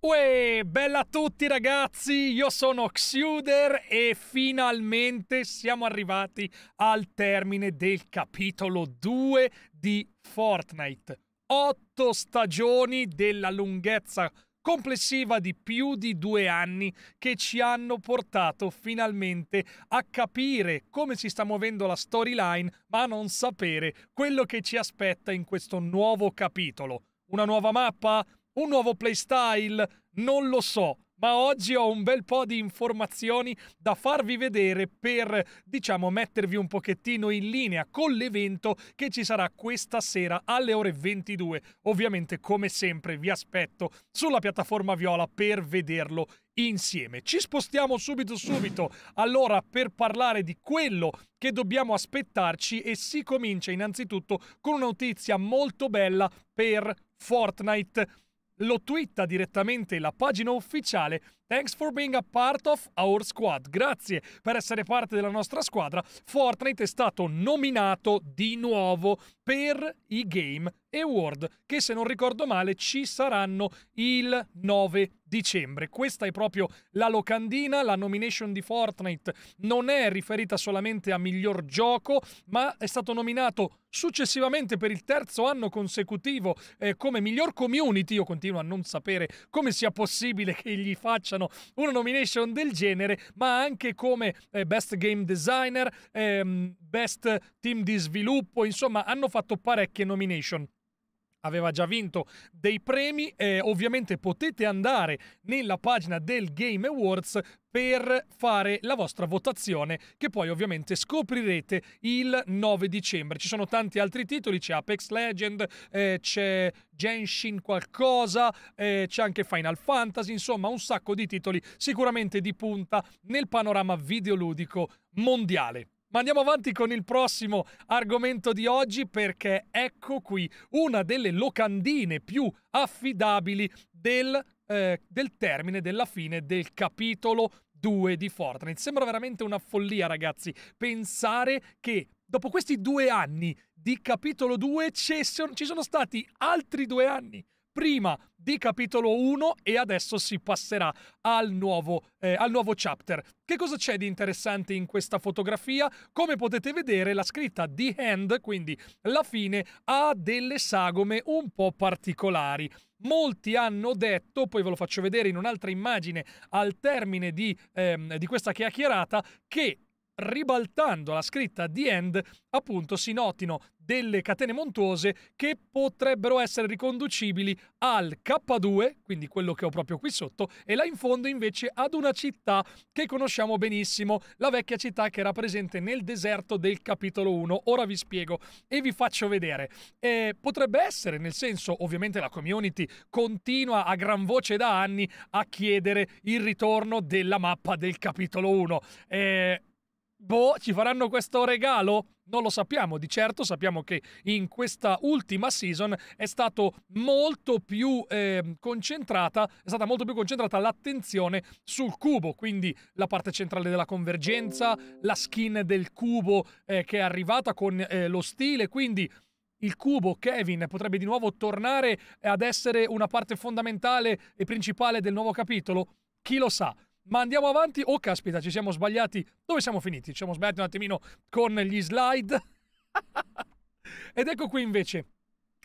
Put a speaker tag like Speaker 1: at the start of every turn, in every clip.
Speaker 1: Uè, bella a tutti ragazzi, io sono Xuder e finalmente siamo arrivati al termine del capitolo 2 di Fortnite. Otto stagioni della lunghezza complessiva di più di due anni che ci hanno portato finalmente a capire come si sta muovendo la storyline ma a non sapere quello che ci aspetta in questo nuovo capitolo. Una nuova mappa? un nuovo playstyle, non lo so. Ma oggi ho un bel po' di informazioni da farvi vedere per, diciamo, mettervi un pochettino in linea con l'evento che ci sarà questa sera alle ore 22. Ovviamente, come sempre, vi aspetto sulla piattaforma viola per vederlo insieme. Ci spostiamo subito subito allora per parlare di quello che dobbiamo aspettarci e si comincia innanzitutto con una notizia molto bella per Fortnite lo twitta direttamente la pagina ufficiale Thanks for being a part of our squad. Grazie per essere parte della nostra squadra. Fortnite è stato nominato di nuovo per i Game Award, che se non ricordo male ci saranno il 9 dicembre. Questa è proprio la locandina, la nomination di Fortnite non è riferita solamente a miglior gioco, ma è stato nominato successivamente per il terzo anno consecutivo eh, come miglior community. Io continuo a non sapere come sia possibile che gli facciano meritano una nomination del genere, ma anche come eh, Best Game Designer, ehm, Best Team di sviluppo, insomma hanno fatto parecchie nomination aveva già vinto dei premi. Eh, ovviamente potete andare nella pagina del Game Awards per fare la vostra votazione che poi ovviamente scoprirete il 9 dicembre. Ci sono tanti altri titoli, c'è Apex Legend, eh, c'è Genshin qualcosa, eh, c'è anche Final Fantasy, insomma un sacco di titoli sicuramente di punta nel panorama videoludico mondiale. Ma andiamo avanti con il prossimo argomento di oggi perché ecco qui una delle locandine più affidabili del, eh, del termine, della fine del capitolo 2 di Fortnite. Sembra veramente una follia ragazzi pensare che dopo questi due anni di capitolo 2 ci sono stati altri due anni prima di capitolo 1 e adesso si passerà al nuovo, eh, al nuovo chapter. Che cosa c'è di interessante in questa fotografia? Come potete vedere la scritta The Hand, quindi la fine, ha delle sagome un po' particolari. Molti hanno detto, poi ve lo faccio vedere in un'altra immagine al termine di, ehm, di questa chiacchierata, che ribaltando la scritta The End, appunto si notino delle catene montuose che potrebbero essere riconducibili al K2, quindi quello che ho proprio qui sotto, e là in fondo invece ad una città che conosciamo benissimo, la vecchia città che era presente nel deserto del capitolo 1. Ora vi spiego e vi faccio vedere. Eh, potrebbe essere, nel senso, ovviamente la community continua a gran voce da anni a chiedere il ritorno della mappa del capitolo 1. Eh, Boh, ci faranno questo regalo? Non lo sappiamo, di certo sappiamo che in questa ultima season è stato molto più eh, concentrata, è stata molto più concentrata l'attenzione sul cubo, quindi la parte centrale della convergenza, la skin del cubo eh, che è arrivata con eh, lo stile, quindi il cubo Kevin potrebbe di nuovo tornare ad essere una parte fondamentale e principale del nuovo capitolo? Chi lo sa? ma andiamo avanti. Oh, caspita, ci siamo sbagliati. Dove siamo finiti? Ci siamo sbagliati un attimino con gli slide. Ed ecco qui invece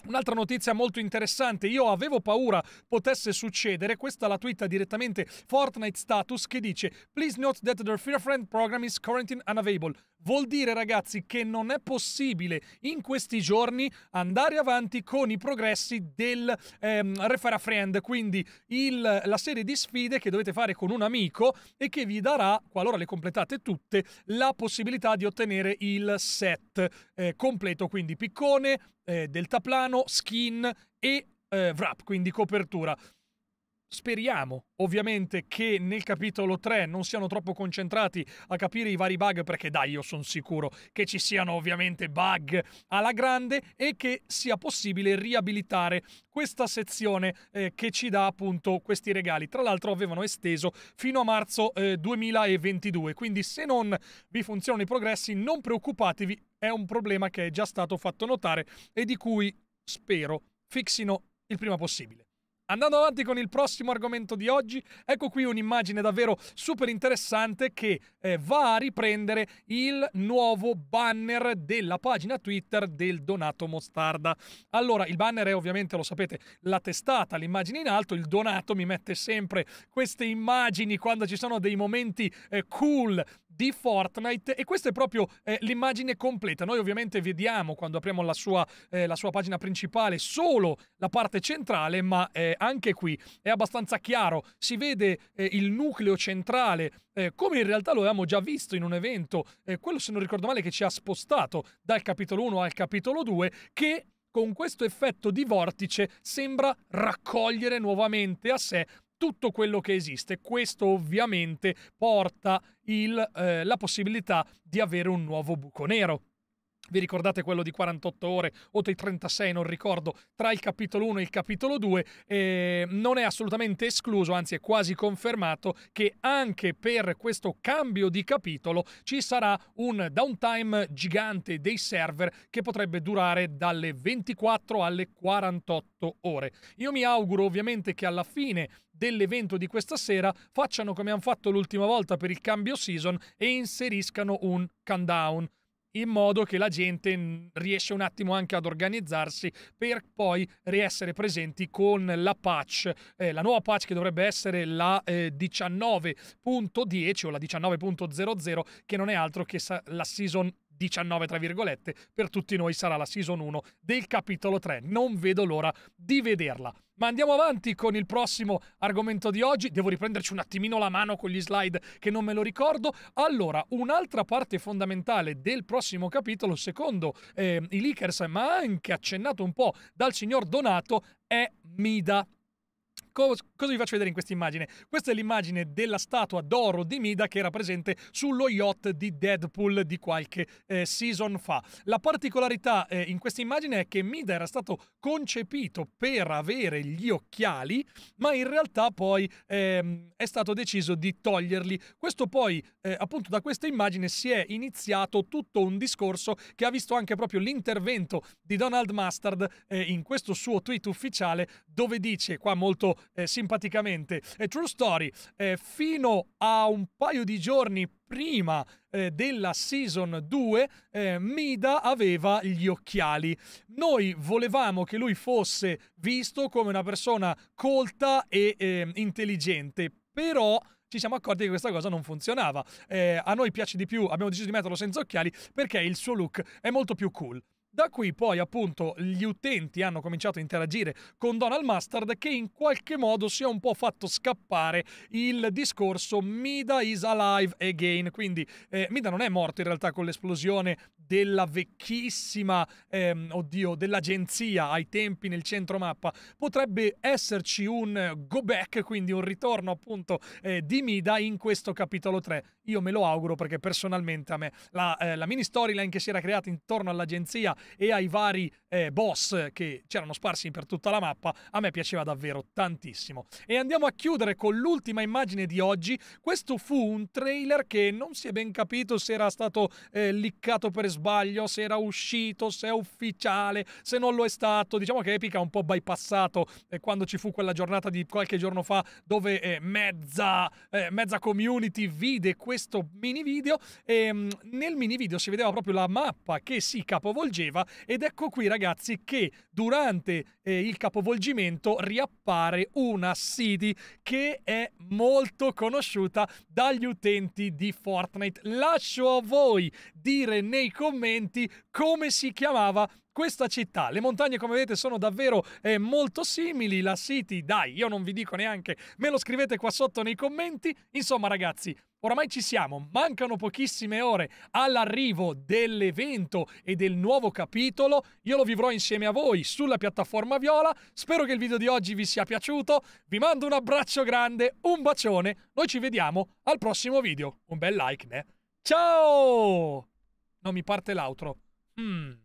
Speaker 1: Un'altra notizia molto interessante, io avevo paura potesse succedere, questa la twitta direttamente Fortnite Status che dice Please note that their Fear Friend program is currently unavailable. Vuol dire ragazzi che non è possibile in questi giorni andare avanti con i progressi del ehm, Refera Friend, quindi il, la serie di sfide che dovete fare con un amico e che vi darà, qualora le completate tutte, la possibilità di ottenere il set eh, completo, quindi piccone, eh, deltaplano, skin e eh, wrap, quindi copertura. Speriamo ovviamente che nel capitolo 3 non siano troppo concentrati a capire i vari bug perché dai io sono sicuro che ci siano ovviamente bug alla grande e che sia possibile riabilitare questa sezione eh, che ci dà appunto questi regali. Tra l'altro avevano esteso fino a marzo eh, 2022, quindi se non vi funzionano i progressi non preoccupatevi, è un problema che è già stato fatto notare e di cui spero fixino il prima possibile. Andando avanti con il prossimo argomento di oggi, ecco qui un'immagine davvero super interessante che eh, va a riprendere il nuovo banner della pagina Twitter del Donato Mostarda. Allora, il banner è ovviamente, lo sapete, la testata, l'immagine in alto, il Donato mi mette sempre queste immagini quando ci sono dei momenti eh, cool di Fortnite e questa è proprio eh, l'immagine completa. Noi ovviamente vediamo quando apriamo la sua, eh, la sua pagina principale solo la parte centrale, ma eh, anche qui è abbastanza chiaro, si vede eh, il nucleo centrale eh, come in realtà lo avevamo già visto in un evento, eh, quello se non ricordo male che ci ha spostato dal capitolo 1 al capitolo 2, che con questo effetto di vortice sembra raccogliere nuovamente a sé tutto quello che esiste. Questo ovviamente porta il, eh, la possibilità di avere un nuovo buco nero. Vi ricordate quello di 48 ore o dei 36, non ricordo, tra il capitolo 1 e il capitolo 2? Eh, non è assolutamente escluso, anzi è quasi confermato, che anche per questo cambio di capitolo ci sarà un downtime gigante dei server che potrebbe durare dalle 24 alle 48 ore. Io mi auguro ovviamente che alla fine dell'evento di questa sera facciano come hanno fatto l'ultima volta per il cambio season e inseriscano un countdown in modo che la gente riesce un attimo anche ad organizzarsi per poi riessere presenti con la patch, eh, la nuova patch che dovrebbe essere la eh, 19.10 o la 19.00 che non è altro che la season 19, tra virgolette, per tutti noi sarà la season 1 del capitolo 3. Non vedo l'ora di vederla. Ma andiamo avanti con il prossimo argomento di oggi. Devo riprenderci un attimino la mano con gli slide che non me lo ricordo. Allora, un'altra parte fondamentale del prossimo capitolo, secondo eh, i Lickers, ma anche accennato un po' dal signor Donato, è Mida. Co- cosa vi faccio vedere in questa immagine? Questa è l'immagine della statua d'oro di Mida che era presente sullo yacht di Deadpool di qualche eh, season fa. La particolarità eh, in questa immagine è che Mida era stato concepito per avere gli occhiali, ma in realtà poi ehm, è stato deciso di toglierli. Questo poi, eh, appunto, da questa immagine si è iniziato tutto un discorso che ha visto anche proprio l'intervento di Donald Mustard eh, in questo suo tweet ufficiale dove dice qua molto eh, simpaticamente. Eh, True Story, eh, fino a un paio di giorni prima eh, della season 2 eh, Mida aveva gli occhiali. Noi volevamo che lui fosse visto come una persona colta e ehm, intelligente, però ci siamo accorti che questa cosa non funzionava. Eh, a noi piace di più, abbiamo deciso di metterlo senza occhiali perché il suo look è molto più cool. Da qui poi appunto gli utenti hanno cominciato a interagire con Donald Mustard che in qualche modo si è un po' fatto scappare il discorso Mida is alive again, quindi eh, Mida non è morto in realtà con l'esplosione della vecchissima, ehm, oddio, dell'agenzia ai tempi nel centro mappa, potrebbe esserci un go back, quindi un ritorno appunto eh, di Mida in questo capitolo 3. Io me lo auguro perché personalmente a me la, eh, la mini storyline che si era creata intorno all'agenzia e ai vari eh, boss che c'erano sparsi per tutta la mappa, a me piaceva davvero tantissimo. E andiamo a chiudere con l'ultima immagine di oggi. Questo fu un trailer che non si è ben capito se era stato eh, liccato per esempio sbaglio se era uscito, se è ufficiale, se non lo è stato. Diciamo che Epic ha un po' bypassato eh, quando ci fu quella giornata di qualche giorno fa dove eh, mezza, eh, mezza, community vide questo mini video e mh, mm, nel mini video si vedeva proprio la mappa che si capovolgeva ed ecco qui ragazzi che durante eh, il capovolgimento riappare una CD che è molto conosciuta dagli utenti di Fortnite. Lascio a voi dire nei commenti commenti come si chiamava questa città. Le montagne, come vedete, sono davvero eh, molto simili. La City, dai, io non vi dico neanche, me lo scrivete qua sotto nei commenti. Insomma, ragazzi. Oramai ci siamo, mancano pochissime ore all'arrivo dell'evento e del nuovo capitolo. Io lo vivrò insieme a voi sulla piattaforma Viola. Spero che il video di oggi vi sia piaciuto. Vi mando un abbraccio grande, un bacione. Noi ci vediamo al prossimo video. Un bel like, né? Ciao! Non mi parte l'outro. Mm.